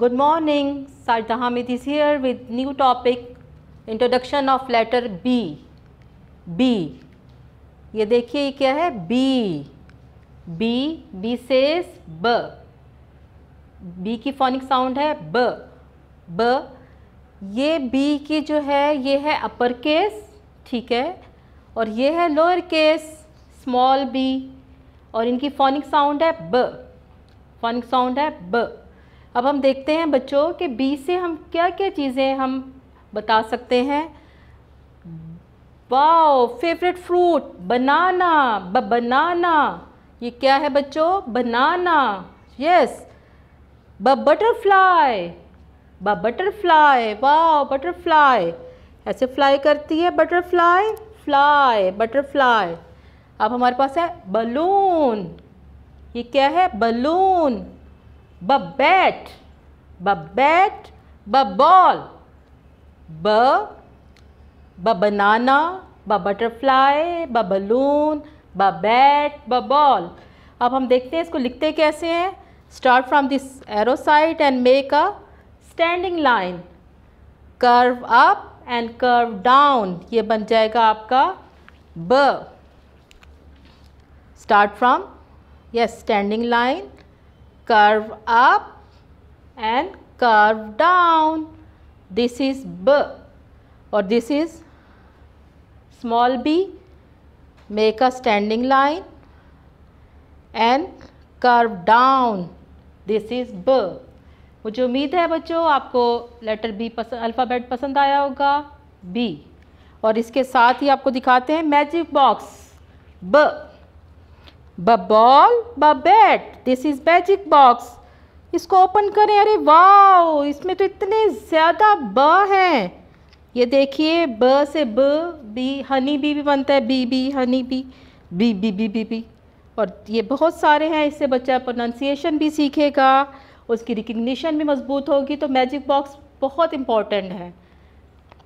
Good morning. Sajda Hamid is here with new topic introduction of letter B. B. ये देखिए ये क्या है B. B. B says B. B की phonic sound है B. B. ये B की जो है ये है अपर केस ठीक है और ये है लोअर केस स्मॉल B और इनकी फोनिक साउंड है ब फोनिक साउंड है ब अब हम देखते हैं बच्चों कि बी से हम क्या क्या चीज़ें हम बता सकते हैं वाओ फेवरेट फ्रूट बनाना ब बनाना ये क्या है बच्चों बनाना यस ब बटरफ्लाई ब बटरफ्लाई वाओ बटरफ्लाई ऐसे फ्लाई करती है बटरफ्लाई फ्लाई बटरफ्लाई अब हमारे पास है बलून ये क्या है बलून Babette, ब Baball, Ba, Ba banana, Ba butterfly, ब balloon, ब बॉल अब हम देखते हैं इसको लिखते कैसे हैं start from this arrow and make a standing line curve up and curve down ये बन जाएगा आपका ब start from yes standing line curve up and curve down. This is B or this is small b. Make a standing line and curve down. This is B. मुझे उम्मीद है बच्चों आपको लेटर बी पसंद अल्फ़ाबेट पसंद आया होगा B और इसके साथ ही आपको दिखाते हैं मैजिक बॉक्स ब ब bat this is magic box इसको ओपन करें अरे वाह इसमें तो इतने ज़्यादा ब हैं ये देखिए ब से ब बी हनी बी भी बनता है B B honey bee B B B B B B ये बहुत सारे हैं इससे बच्चा प्रोनाउंसिएशन भी सीखेगा उसकी रिकग्निशन भी मजबूत होगी तो मैजिक बॉक्स बहुत इम्पॉर्टेंट है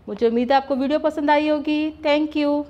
मुझे उम्मीद है आपको वीडियो पसंद आई होगी थैंक यू